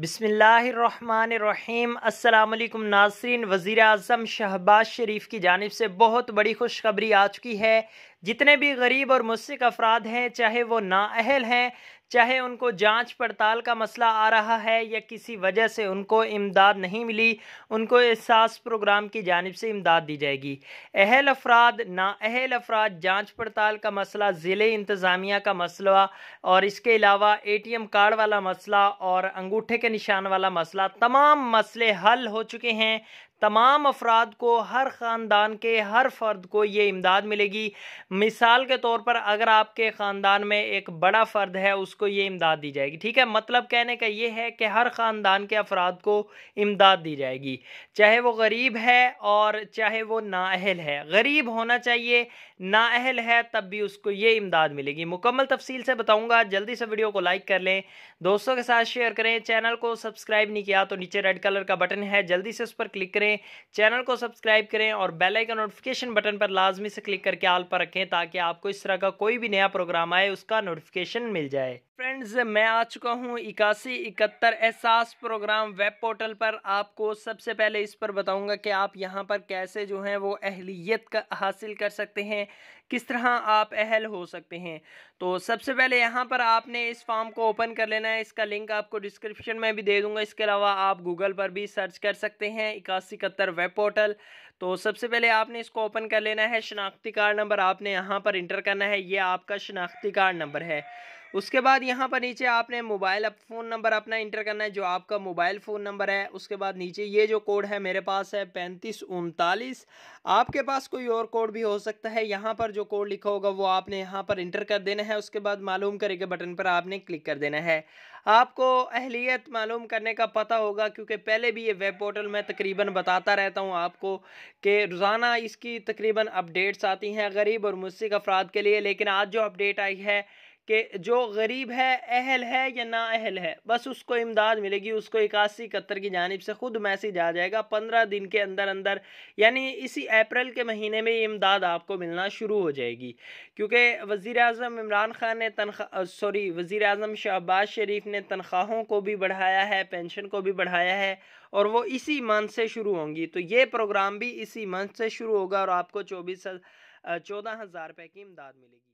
बिसमीम अल्लाम नासरीन वज़ी अजम शहबाज शरीफ की जानब से बहुत बड़ी खुशखबरी आ चुकी है जितने भी गरीब और मुस्क अफराद हैं चाहे वो नाअहल हैं चाहे उनको जांच पड़ताल का मसला आ रहा है या किसी वजह से उनको इमदाद नहीं मिली उनको एहसास प्रोग्राम की जानब से इमदाद दी जाएगी अहल अफराद नाअहल अफराद जांच पड़ताल का मसला ज़िले इंतज़ामिया का मसला और इसके अलावा ए टी एम कार्ड वाला मसला और अंगूठे के निशान वाला मसला तमाम मसले हल हो चुके हैं तमाम अफराद को हर ख़ानदान के हर फ़र्द को ये इमदाद मिलेगी मिसाल के तौर पर अगर आपके ख़ानदान में एक बड़ा फ़र्द है उसको ये इमदाद दी जाएगी ठीक है मतलब कहने का ये है कि हर ख़ानदान के अफराद को इमदाद दी जाएगी चाहे वो गरीब है और चाहे वो नाअहल है गरीब होना चाहिए नाअहल है तब भी उसको ये इमदाद मिलेगी मुकम्मल तफसील से बताऊँगा जल्दी से वीडियो को लाइक कर लें दोस्तों के साथ शेयर करें चैनल को सब्सक्राइब नहीं किया तो नीचे रेड कलर का बटन है जल्दी से उस पर क्लिक करें करें चैनल को सब्सक्राइब करें और बेल आइकन नोटिफिकेशन बटन पर लाजमी से क्लिक करके आल पर रखें ताकि आपको इस तरह का कोई भी नया प्रोग्राम आए उसका नोटिफिकेशन मिल जाए फ्रेंड्स मैं आ चुका हूँ इक्यासी इकहत्तर एहसास प्रोग्राम वेब पोर्टल पर आपको सबसे पहले इस पर बताऊँगा कि आप यहाँ पर कैसे जो हैं वो अहलीत का हासिल कर सकते हैं किस तरह आप अहल हो सकते हैं तो सबसे पहले यहाँ पर आपने इस फॉर्म को ओपन कर लेना है इसका लिंक आपको डिस्क्रिप्शन में भी दे दूँगा इसके अलावा आप गूगल पर भी सर्च कर सकते हैं इक्यासी इकहत्तर वेब पोर्टल तो सबसे पहले आपने इसको ओपन कर लेना है शनाख्ती कार्ड नंबर आपने यहाँ पर इंटर करना है ये आपका शनाख्ती कार्ड नंबर है उसके बाद यहाँ पर नीचे आपने मोबाइल फ़ोन नंबर अपना इंटर करना है जो आपका मोबाइल फ़ोन नंबर है उसके बाद नीचे ये जो कोड है मेरे पास है पैंतीस उनतालीस आपके पास कोई और कोड भी हो सकता है यहाँ पर जो कोड लिखा होगा वो आपने यहाँ पर इंटर कर देना है उसके बाद मालूम करे के बटन पर आपने क्लिक कर देना है आपको अहलियत मालूम करने का पता होगा क्योंकि पहले भी ये वेब पोर्टल मैं तकरीबन बताता रहता हूँ आपको कि रोज़ाना इसकी तकरीबन अपडेट्स आती हैं गरीब और मुस्क अफराद के लिए लेकिन आज जो अपडेट आई है कि जो गरीब है अहल है या ना अहल है बस उसको इमदाद मिलेगी उसको इक्यासी इकहत्तर की जानब से ख़ुद मैसेज आ जाएगा पंद्रह दिन के अंदर अंदर यानी इसी अप्रैल के महीने में ये इमदाद आपको मिलना शुरू हो जाएगी क्योंकि वज़ी अजम इमरान ख़ान ने तनख्वा सॉरी वज़ी अजम शहबाज शरीफ ने तनख्वाहों को भी बढ़ाया है पेंशन को भी बढ़ाया है और वो इसी मंथ से शुरू होंगी तो ये प्रोग्राम भी इसी मंथ से शुरू होगा और आपको चौबीस चौदह हज़ार रुपये की इमदाद मिलेगी